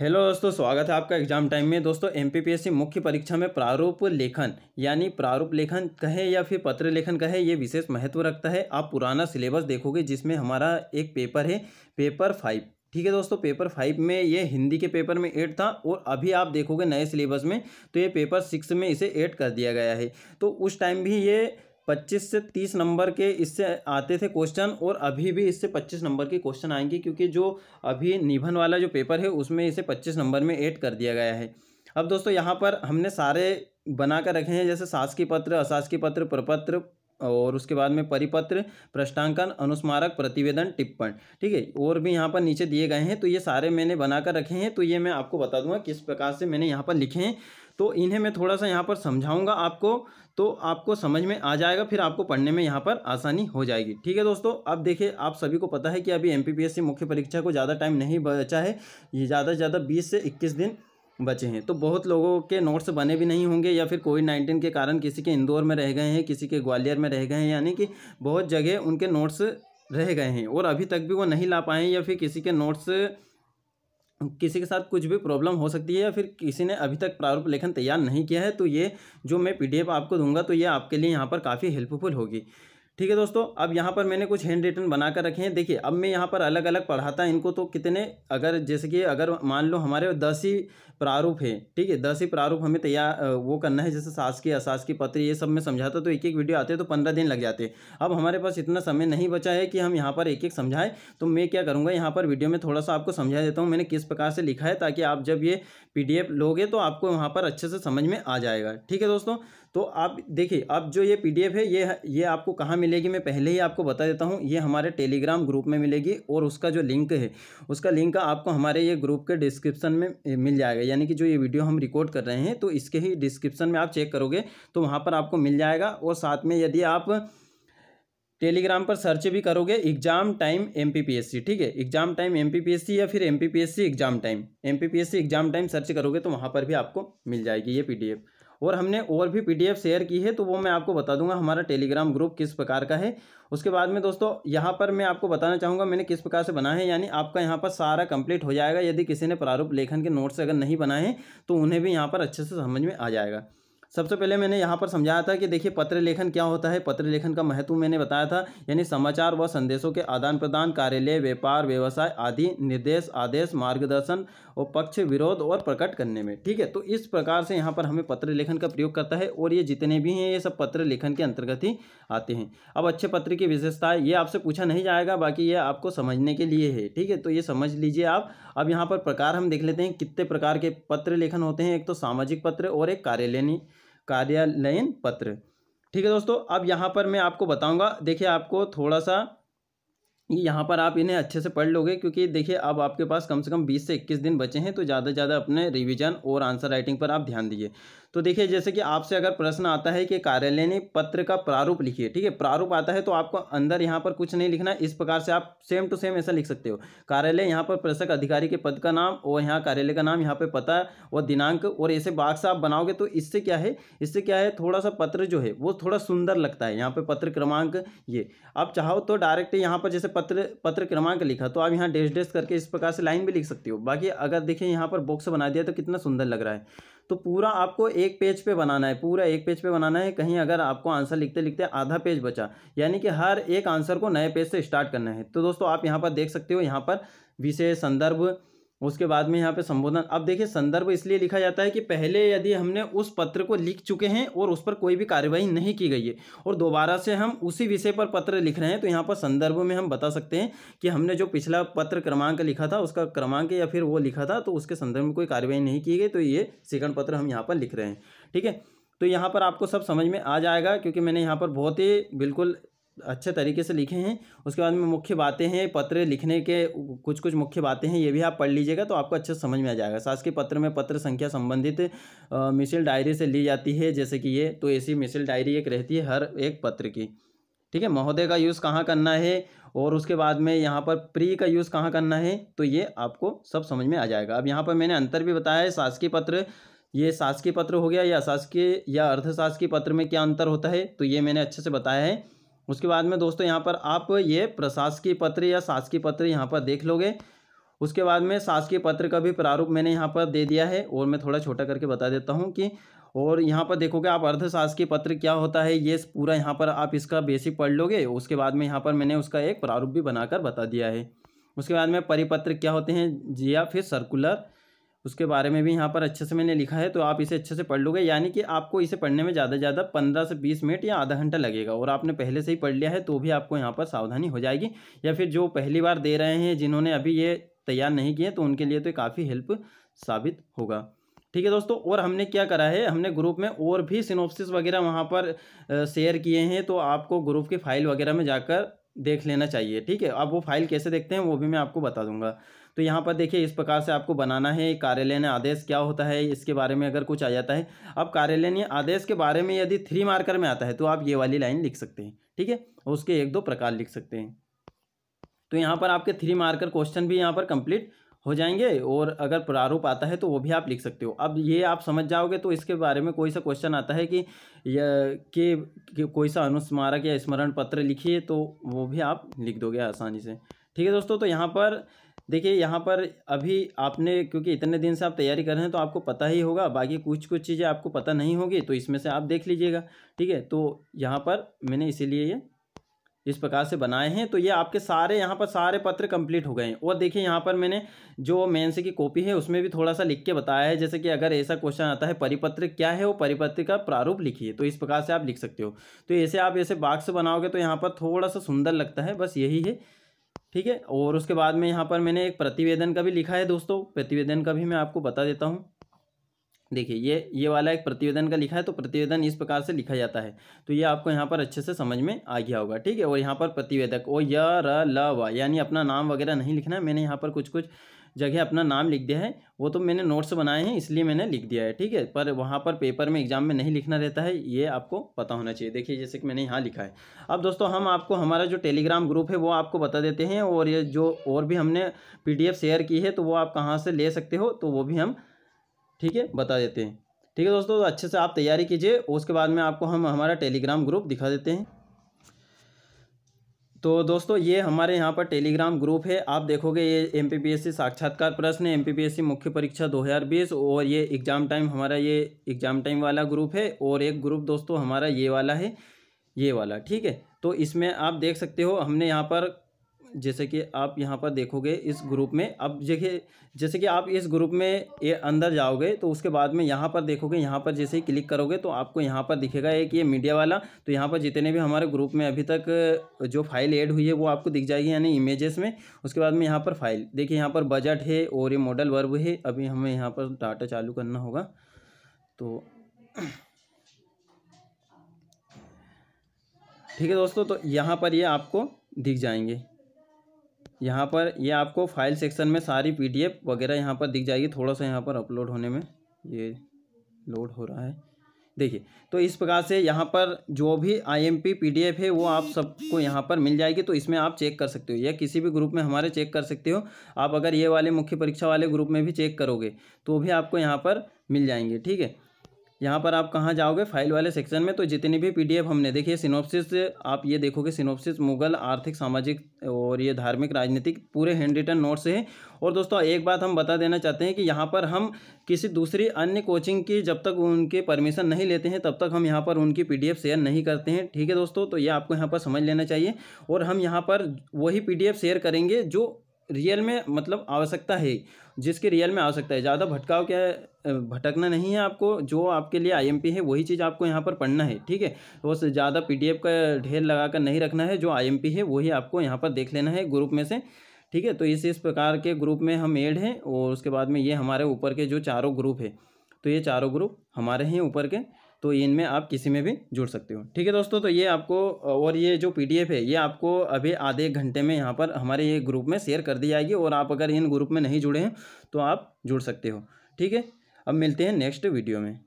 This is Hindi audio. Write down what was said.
हेलो दोस्तों स्वागत है आपका एग्जाम टाइम में दोस्तों एमपीपीएससी मुख्य परीक्षा में प्रारूप लेखन यानी प्रारूप लेखन कहे या फिर पत्र लेखन कहे ये विशेष महत्व रखता है आप पुराना सिलेबस देखोगे जिसमें हमारा एक पेपर है पेपर फाइव ठीक है दोस्तों पेपर फाइव में ये हिंदी के पेपर में एट था और अभी आप देखोगे नए सिलेबस में तो ये पेपर सिक्स में इसे एड कर दिया गया है तो उस टाइम भी ये पच्चीस से तीस नंबर के इससे आते थे क्वेश्चन और अभी भी इससे पच्चीस नंबर के क्वेश्चन आएंगे क्योंकि जो अभी निभन वाला जो पेपर है उसमें इसे पच्चीस नंबर में ऐड कर दिया गया है अब दोस्तों यहाँ पर हमने सारे बना कर रखे हैं जैसे शासकीय पत्र अशासकीय पत्र प्रपत्र और उसके बाद में परिपत्र प्रश्नांकन अनुस्मारक प्रतिवेदन टिप्पण ठीक है और भी यहाँ पर नीचे दिए गए हैं तो ये सारे मैंने बनाकर रखे हैं तो ये मैं आपको बता दूंगा किस प्रकार से मैंने यहाँ पर लिखे हैं तो इन्हें मैं थोड़ा सा यहाँ पर समझाऊंगा आपको तो आपको समझ में आ जाएगा फिर आपको पढ़ने में यहाँ पर आसानी हो जाएगी ठीक है दोस्तों अब देखिए आप सभी को पता है कि अभी एम पी मुख्य परीक्षा को ज़्यादा टाइम नहीं बचा है ये ज़्यादा से ज़्यादा बीस से इक्कीस दिन बचे हैं तो बहुत लोगों के नोट्स बने भी नहीं होंगे या फिर कोविड नाइन्टीन के कारण किसी के इंदौर में रह गए हैं किसी के ग्वालियर में रह गए हैं यानी कि बहुत जगह उनके नोट्स रह गए हैं और अभी तक भी वो नहीं ला पाए या फिर किसी के नोट्स किसी के साथ कुछ भी प्रॉब्लम हो सकती है या फिर किसी ने अभी तक प्रारूप लेखन तैयार नहीं किया है तो ये जो मैं पीडीएफ आपको दूंगा तो ये आपके लिए यहाँ पर काफ़ी हेल्पफुल होगी ठीक है दोस्तों अब यहाँ पर मैंने कुछ हैंड रिटर्न बना कर रखे हैं देखिए अब मैं यहाँ पर अलग अलग पढ़ाता इनको तो कितने अगर जैसे कि अगर मान लो हमारे दस ही प्रारूप है ठीक है दस ही प्रारूप हमें तैयार वो करना है जैसे सास की असास की पत्र ये सब मैं समझाता तो एक एक वीडियो आते तो पंद्रह दिन लग जाते अब हमारे पास इतना समय नहीं बचा है कि हम यहाँ पर एक एक समझाएं तो मैं क्या करूँगा यहाँ पर वीडियो में थोड़ा सा आपको समझा देता हूँ मैंने किस प्रकार से लिखा है ताकि आप जब ये पी लोगे तो आपको वहाँ पर अच्छे से समझ में आ जाएगा ठीक है दोस्तों तो आप देखिए अब जो ये पीडीएफ है ये ये आपको कहाँ मिलेगी मैं पहले ही आपको बता देता हूँ ये हमारे टेलीग्राम ग्रुप में मिलेगी और उसका जो लिंक है उसका लिंक आपको हमारे ये ग्रुप के डिस्क्रिप्शन में मिल जाएगा यानी कि जो ये वीडियो हम रिकॉर्ड कर रहे हैं तो इसके ही डिस्क्रिप्शन में आप चेक करोगे तो वहाँ पर आपको मिल जाएगा और साथ में यदि आप टेलीग्राम पर सर्च भी करोगे एग्जाम टाइम एम ठीक है एग्जाम टाइम एम या फिर M exam time M exam time search करोगे तो वहाँ पर भी आपको मिल जाएगी ये पी और हमने और भी पीडीएफ शेयर की है तो वो मैं आपको बता दूंगा हमारा टेलीग्राम ग्रुप किस प्रकार का है उसके बाद में दोस्तों यहाँ पर मैं आपको बताना चाहूँगा मैंने किस प्रकार से बना है यानी आपका यहाँ पर सारा कंप्लीट हो जाएगा यदि किसी ने प्रारूप लेखन के नोट्स अगर नहीं बनाए हैं तो उन्हें भी यहाँ पर अच्छे से समझ में आ जाएगा सबसे पहले मैंने यहाँ पर समझाया था कि देखिए पत्र लेखन क्या होता है पत्र लेखन का महत्व मैंने बताया था यानी समाचार व संदेशों के आदान प्रदान कार्यालय व्यापार व्यवसाय आदि निर्देश आदेश मार्गदर्शन और पक्ष विरोध और प्रकट करने में ठीक है तो इस प्रकार से यहाँ पर हमें पत्र लेखन का प्रयोग करता है और ये जितने भी हैं ये सब पत्र लेखन के अंतर्गत ही आते हैं अब अच्छे पत्र की विशेषताएँ ये आपसे पूछा नहीं जाएगा बाकी ये आपको समझने के लिए है ठीक है तो ये समझ लीजिए आप अब यहाँ पर प्रकार हम देख लेते हैं कितने प्रकार के पत्र लेखन होते हैं एक तो सामाजिक पत्र और एक कार्यालयनी कार्यालयन पत्र ठीक है दोस्तों अब यहाँ पर मैं आपको बताऊँगा देखिए आपको थोड़ा सा यहाँ पर आप इन्हें अच्छे से पढ़ लोगे क्योंकि देखिए अब आपके पास कम से कम 20 से 21 दिन बचे हैं तो ज़्यादा से ज़्यादा अपने रिवीजन और आंसर राइटिंग पर आप ध्यान दीजिए तो देखिए जैसे कि आपसे अगर प्रश्न आता है कि कार्यालय ने पत्र का प्रारूप लिखिए ठीक है प्रारूप आता है तो आपको अंदर यहाँ पर कुछ नहीं लिखना इस प्रकार से आप सेम टू सेम ऐसा लिख सकते हो कार्यालय यहाँ पर प्रशक अधिकारी के पद का नाम और यहाँ कार्यालय का नाम यहाँ पर पता और दिनांक और ऐसे बाक्स आप बनाओगे तो इससे क्या है इससे क्या है थोड़ा सा पत्र जो है वो थोड़ा सुंदर लगता है यहाँ पर पत्र क्रमांक ये आप चाहो तो डायरेक्ट यहाँ पर जैसे पत्र पत्र क्रमांक लिखा तो आप यहाँ डैश डैश करके इस प्रकार से लाइन भी लिख सकते हो बाकी अगर देखिए यहाँ पर बॉक्स बना दिया तो कितना सुंदर लग रहा है तो पूरा आपको एक पेज पे बनाना है पूरा एक पेज पे बनाना है कहीं अगर आपको आंसर लिखते लिखते आधा पेज बचा यानी कि हर एक आंसर को नए पेज से स्टार्ट करना है तो दोस्तों आप यहाँ पर देख सकते हो यहाँ पर विषय संदर्भ उसके बाद में यहाँ पे संबोधन अब देखिए संदर्भ इसलिए लिखा जाता है कि पहले यदि हमने उस पत्र को लिख चुके हैं और उस पर कोई भी कार्यवाही नहीं की गई है और दोबारा से हम उसी विषय पर पत्र लिख रहे हैं तो यहाँ पर संदर्भ में हम बता सकते हैं कि हमने जो पिछला पत्र क्रमांक लिखा था उसका क्रमांक या फिर वो लिखा था तो उसके संदर्भ में कोई कार्यवाही नहीं की गई तो ये सेकंड पत्र हम यहाँ पर लिख रहे हैं ठीक है तो यहाँ पर आपको सब समझ में आ जाएगा क्योंकि मैंने यहाँ पर बहुत ही बिल्कुल अच्छे तरीके से लिखे हैं उसके बाद में मुख्य बातें हैं पत्र लिखने के कुछ कुछ मुख्य बातें हैं ये भी आप पढ़ लीजिएगा तो आपको अच्छे समझ में आ जाएगा शासकीय पत्र में पत्र संख्या संबंधित मिसिल डायरी से ली जाती है जैसे कि ये तो ऐसी मिसिल डायरी एक रहती है हर एक पत्र की ठीक है महोदय का यूज़ कहाँ करना है और उसके बाद में यहाँ पर प्री का यूज़ कहाँ करना है तो ये आपको सब समझ में आ जाएगा अब यहाँ पर मैंने अंतर भी बताया है शासकीय पत्र ये शासकीय पत्र हो गया या शासकीय या अर्धशासकीय पत्र में क्या अंतर होता है तो ये मैंने अच्छे से बताया है उसके बाद में दोस्तों यहाँ पर आप ये प्रशासकीय पत्र या शासकीय पत्र यहाँ पर देख लोगे उसके बाद में शासकीय पत्र का भी प्रारूप मैंने यहाँ पर दे दिया है और मैं थोड़ा छोटा करके बता देता हूँ कि और यहाँ पर देखोगे आप अर्धशासकीय पत्र क्या होता है ये पूरा यहाँ पर आप इसका बेसिक पढ़ लोगे उसके बाद में यहाँ पर मैंने उसका एक प्रारूप भी बनाकर बता दिया है उसके बाद में परिपत्र क्या होते हैं या फिर सर्कुलर उसके बारे में भी यहाँ पर अच्छे से मैंने लिखा है तो आप इसे अच्छे से पढ़ लोगे यानी कि आपको इसे पढ़ने में ज़्यादा से ज़्यादा पंद्रह से बीस मिनट या आधा घंटा लगेगा और आपने पहले से ही पढ़ लिया है तो भी आपको यहाँ पर सावधानी हो जाएगी या फिर जो पहली बार दे रहे हैं जिन्होंने अभी ये तैयार नहीं किए तो उनके लिए तो काफ़ी हेल्प साबित होगा ठीक है दोस्तों और हमने क्या करा है हमने ग्रुप में और भी सिनोप्सिस वगैरह वहाँ पर शेयर किए हैं तो आपको ग्रुप की फाइल वगैरह में जाकर देख लेना चाहिए ठीक है अब वो फाइल कैसे देखते हैं वो भी मैं आपको बता दूंगा तो यहाँ पर देखिए इस प्रकार से आपको बनाना है कार्यालय ने आदेश क्या होता है इसके बारे में अगर कुछ आ जाता है अब कार्यालय ने आदेश के बारे में यदि थ्री मार्कर में आता है तो आप ये वाली लाइन लिख सकते हैं ठीक है उसके एक दो प्रकार लिख सकते हैं तो यहाँ पर आपके थ्री मार्कर क्वेश्चन भी यहाँ पर कंप्लीट हो जाएंगे और अगर प्रारूप आता है तो वो भी आप लिख सकते हो अब ये आप समझ जाओगे तो इसके बारे में कोई सा क्वेश्चन आता है कि के, के कोई सा अनुस्मारक या स्मरण पत्र लिखिए तो वो भी आप लिख दोगे आसानी से ठीक है दोस्तों तो यहाँ पर देखिए यहाँ पर अभी आपने क्योंकि इतने दिन से आप तैयारी कर रहे हैं तो आपको पता ही होगा बाकी कुछ कुछ चीज़ें आपको पता नहीं होगी तो इसमें से आप देख लीजिएगा ठीक है तो यहाँ पर मैंने इसीलिए ये इस प्रकार से बनाए हैं तो ये आपके सारे यहाँ पर सारे पत्र कंप्लीट हो गए हैं और देखिए यहाँ पर मैंने जो मेन्स की कॉपी है उसमें भी थोड़ा सा लिख के बताया है जैसे कि अगर ऐसा क्वेश्चन आता है परिपत्र क्या है वो परिपत्र का प्रारूप लिखिए तो इस प्रकार से आप लिख सकते हो तो ऐसे आप ऐसे बाक्स बनाओगे तो यहाँ पर थोड़ा सा सुंदर लगता है बस यही है ठीक है और उसके बाद में यहाँ पर मैंने एक प्रतिवेदन का भी लिखा है दोस्तों प्रतिवेदन का भी मैं आपको बता देता हूँ देखिए ये ये वाला एक प्रतिवेदन का लिखा है तो प्रतिवेदन इस प्रकार से लिखा जाता है तो ये आपको यहाँ पर अच्छे से समझ में आ गया होगा ठीक है और यहाँ पर प्रतिवेदक ओ य र ल व यानी अपना नाम वगैरह नहीं लिखना है मैंने यहाँ पर कुछ कुछ जगह अपना नाम लिख दिया है वो तो मैंने नोट्स बनाए हैं इसलिए मैंने लिख दिया है ठीक है पर वहाँ पर पेपर में एग्जाम में नहीं लिखना रहता है ये आपको पता होना चाहिए देखिए जैसे कि मैंने यहाँ लिखा है अब दोस्तों हम आपको हमारा जो टेलीग्राम ग्रुप है वो आपको बता देते हैं और ये जो और भी हमने पी शेयर की है तो वो आप कहाँ से ले सकते हो तो वो भी हम ठीक है बता देते हैं ठीक है दोस्तों तो अच्छे से आप तैयारी कीजिए उसके बाद में आपको हम हमारा टेलीग्राम ग्रुप दिखा देते हैं तो दोस्तों ये हमारे यहाँ पर टेलीग्राम ग्रुप है आप देखोगे ये एम पी साक्षात्कार प्रश्न एम पी मुख्य परीक्षा 2020 और ये एग्ज़ाम टाइम हमारा ये एग्ज़ाम टाइम वाला ग्रुप है और एक ग्रुप दोस्तों हमारा ये वाला है ये वाला ठीक है तो इसमें आप देख सकते हो हमने यहाँ पर जैसे कि आप यहाँ पर देखोगे इस ग्रुप में अब देखिए जैसे कि आप इस ग्रुप में ये अंदर जाओगे तो उसके बाद में यहाँ पर देखोगे यहाँ पर जैसे ही क्लिक करोगे तो आपको यहाँ पर दिखेगा एक ये मीडिया वाला तो यहाँ पर जितने भी हमारे ग्रुप में अभी तक जो फाइल ऐड हुई है वो आपको दिख जाएगी यानी इमेजेस में उसके बाद में यहाँ पर फाइल देखिए यहाँ पर बजट है और ये मॉडल वर्ब है अभी हमें यहाँ पर डाटा चालू करना होगा तो ठीक है दोस्तों तो यहाँ पर ये आपको दिख जाएंगे यहाँ पर ये यह आपको फाइल सेक्शन में सारी पीडीएफ वगैरह यहाँ पर दिख जाएगी थोड़ा सा यहाँ पर अपलोड होने में ये लोड हो रहा है देखिए तो इस प्रकार से यहाँ पर जो भी आईएमपी पीडीएफ है वो आप सबको यहाँ पर मिल जाएगी तो इसमें आप चेक कर सकते हो या किसी भी ग्रुप में हमारे चेक कर सकते हो आप अगर ये वाले मुख्य परीक्षा वाले ग्रुप में भी चेक करोगे तो भी आपको यहाँ पर मिल जाएंगे ठीक है यहाँ पर आप कहाँ जाओगे फाइल वाले सेक्शन में तो जितनी भी पीडीएफ हमने देखिए सिनोप्सिस आप ये देखोगे सिनोप्सिस मुगल आर्थिक सामाजिक और ये धार्मिक राजनीतिक पूरे हैंड रिटन नोट्स हैं और दोस्तों एक बात हम बता देना चाहते हैं कि यहाँ पर हम किसी दूसरी अन्य कोचिंग की जब तक उनके परमिशन नहीं लेते हैं तब तक हम यहाँ पर उनकी पी शेयर नहीं करते हैं ठीक है दोस्तों तो ये आपको यहाँ पर समझ लेना चाहिए और हम यहाँ पर वही पी शेयर करेंगे जो रियल में मतलब आवश्यकता है जिसके रियल में आवश्यकता है ज़्यादा भटकाव क्या भटकना नहीं है आपको जो आपके लिए आईएमपी है वही चीज़ आपको यहाँ पर पढ़ना है ठीक है वो तो ज़्यादा पीडीएफ का ढेर लगा कर नहीं रखना है जो आईएमपी है वही आपको यहाँ पर देख लेना है ग्रुप में से ठीक है तो इस इस प्रकार के ग्रुप में हम एड हैं और उसके बाद में ये हमारे ऊपर के जो चारों ग्रुप है तो ये चारों ग्रुप हमारे हैं ऊपर के तो इनमें आप किसी में भी जुड़ सकते हो ठीक है दोस्तों तो ये आपको और ये जो पीडीएफ है ये आपको अभी आधे घंटे में यहाँ पर हमारे ये ग्रुप में शेयर कर दी जाएगी और आप अगर इन ग्रुप में नहीं जुड़े हैं तो आप जुड़ सकते हो ठीक है अब मिलते हैं नेक्स्ट वीडियो में